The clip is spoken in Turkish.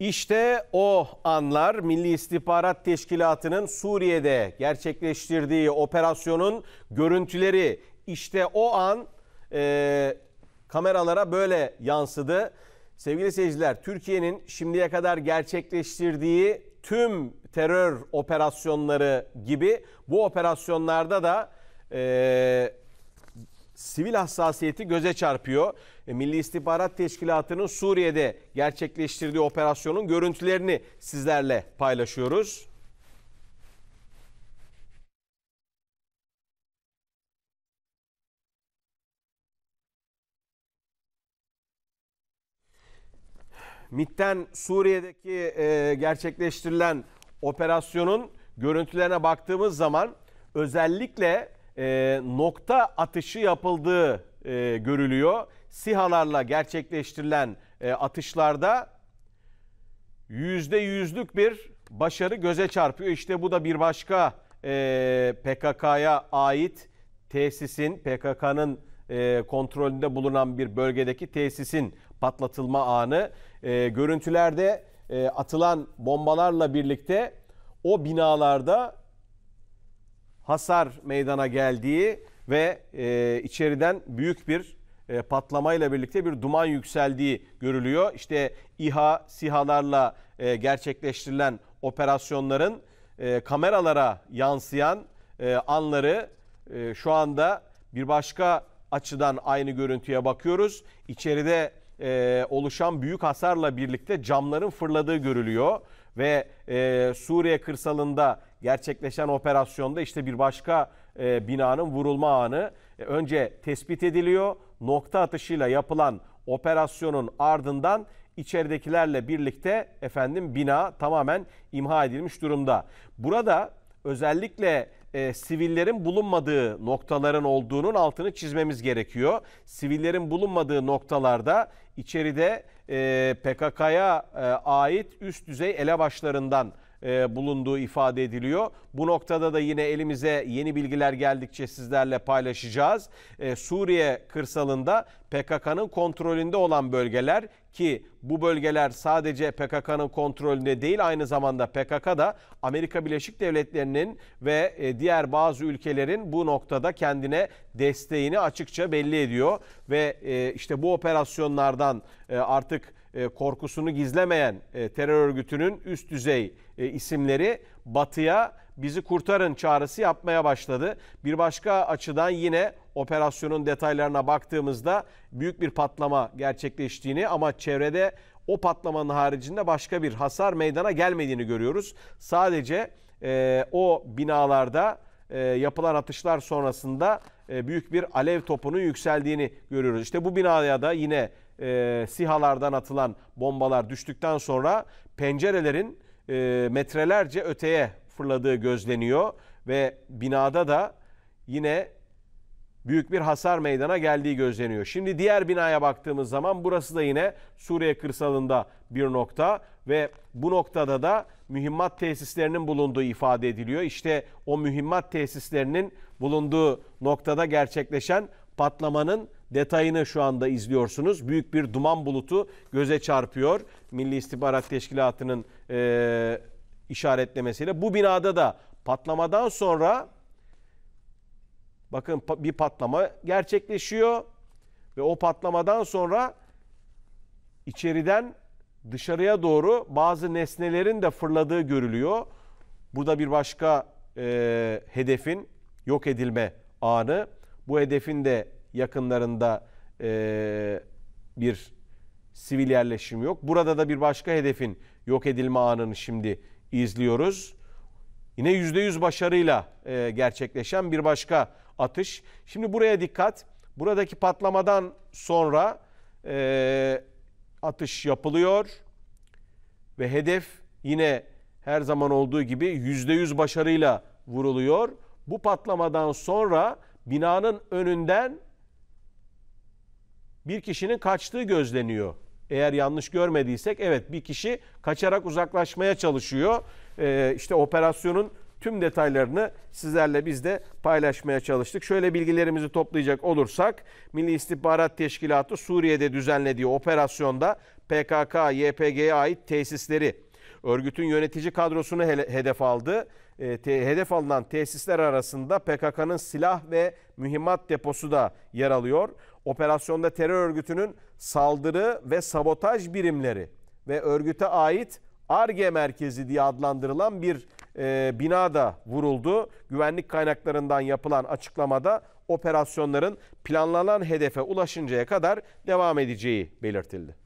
İşte o anlar Milli İstihbarat Teşkilatı'nın Suriye'de gerçekleştirdiği operasyonun görüntüleri. İşte o an e, kameralara böyle yansıdı. Sevgili seyirciler, Türkiye'nin şimdiye kadar gerçekleştirdiği tüm terör operasyonları gibi bu operasyonlarda da e, sivil hassasiyeti göze çarpıyor. E, Milli İstihbarat Teşkilatı'nın Suriye'de gerçekleştirdiği operasyonun görüntülerini sizlerle paylaşıyoruz. MIT'ten Suriye'deki e, gerçekleştirilen operasyonun görüntülerine baktığımız zaman özellikle e, nokta atışı yapıldığı e, görülüyor. SİHA'larla gerçekleştirilen e, atışlarda yüzde yüzlük bir başarı göze çarpıyor. İşte bu da bir başka e, PKK'ya ait tesisin, PKK'nın e, kontrolünde bulunan bir bölgedeki tesisin patlatılma anı. E, görüntülerde e, atılan bombalarla birlikte o binalarda hasar meydana geldiği ve e, içeriden büyük bir e, patlamayla birlikte bir duman yükseldiği görülüyor. İşte İHA, SİHA'larla e, gerçekleştirilen operasyonların e, kameralara yansıyan e, anları e, şu anda bir başka açıdan aynı görüntüye bakıyoruz. İçeride e, oluşan büyük hasarla birlikte camların fırladığı görülüyor. Ve e, Suriye kırsalında gerçekleşen operasyonda işte bir başka e, binanın vurulma anı e, önce tespit ediliyor. Nokta atışıyla yapılan operasyonun ardından içeridekilerle birlikte efendim bina tamamen imha edilmiş durumda. Burada özellikle e, sivillerin bulunmadığı noktaların olduğunun altını çizmemiz gerekiyor. Sivillerin bulunmadığı noktalarda içeride e, PKK'ya e, ait üst düzey elebaşlarından e, bulunduğu ifade ediliyor. Bu noktada da yine elimize yeni bilgiler geldikçe sizlerle paylaşacağız. E, Suriye kırsalında PKK'nın kontrolünde olan bölgeler ki bu bölgeler sadece PKK'nın kontrolünde değil aynı zamanda PKK da Amerika Birleşik Devletleri'nin ve e, diğer bazı ülkelerin bu noktada kendine desteğini açıkça belli ediyor ve işte bu operasyonlardan artık e, korkusunu gizlemeyen e, terör örgütünün üst düzey e, isimleri batıya bizi kurtarın çağrısı yapmaya başladı. Bir başka açıdan yine operasyonun detaylarına baktığımızda büyük bir patlama gerçekleştiğini ama çevrede o patlamanın haricinde başka bir hasar meydana gelmediğini görüyoruz. Sadece e, o binalarda e, yapılan atışlar sonrasında e, büyük bir alev topunun yükseldiğini görüyoruz. İşte bu binaya da yine e, sihalardan atılan bombalar düştükten sonra pencerelerin e, metrelerce öteye fırladığı gözleniyor ve binada da yine büyük bir hasar meydana geldiği gözleniyor. Şimdi diğer binaya baktığımız zaman burası da yine Suriye kırsalında bir nokta ve bu noktada da mühimmat tesislerinin bulunduğu ifade ediliyor. İşte o mühimmat tesislerinin bulunduğu noktada gerçekleşen patlamanın detayını şu anda izliyorsunuz. Büyük bir duman bulutu göze çarpıyor. Milli İstihbarat Teşkilatı'nın e, işaretlemesiyle. Bu binada da patlamadan sonra bakın bir patlama gerçekleşiyor ve o patlamadan sonra içeriden dışarıya doğru bazı nesnelerin de fırladığı görülüyor. Burada bir başka e, hedefin yok edilme anı. Bu hedefin de yakınlarında e, bir sivil yerleşim yok. Burada da bir başka hedefin yok edilme anını şimdi izliyoruz. Yine yüzde yüz başarıyla e, gerçekleşen bir başka atış. Şimdi buraya dikkat. Buradaki patlamadan sonra e, atış yapılıyor ve hedef yine her zaman olduğu gibi yüzde yüz başarıyla vuruluyor. Bu patlamadan sonra binanın önünden bir kişinin kaçtığı gözleniyor. Eğer yanlış görmediysek evet bir kişi kaçarak uzaklaşmaya çalışıyor. Ee, işte operasyonun tüm detaylarını sizlerle biz de paylaşmaya çalıştık. Şöyle bilgilerimizi toplayacak olursak Milli İstihbarat Teşkilatı Suriye'de düzenlediği operasyonda PKK, YPG'ye ait tesisleri, örgütün yönetici kadrosunu hedef aldı e, te, hedef alınan tesisler arasında PKK'nın silah ve mühimmat deposu da yer alıyor. Operasyonda terör örgütünün saldırı ve sabotaj birimleri ve örgüte ait ARGE merkezi diye adlandırılan bir e, bina da vuruldu. Güvenlik kaynaklarından yapılan açıklamada operasyonların planlanan hedefe ulaşıncaya kadar devam edeceği belirtildi.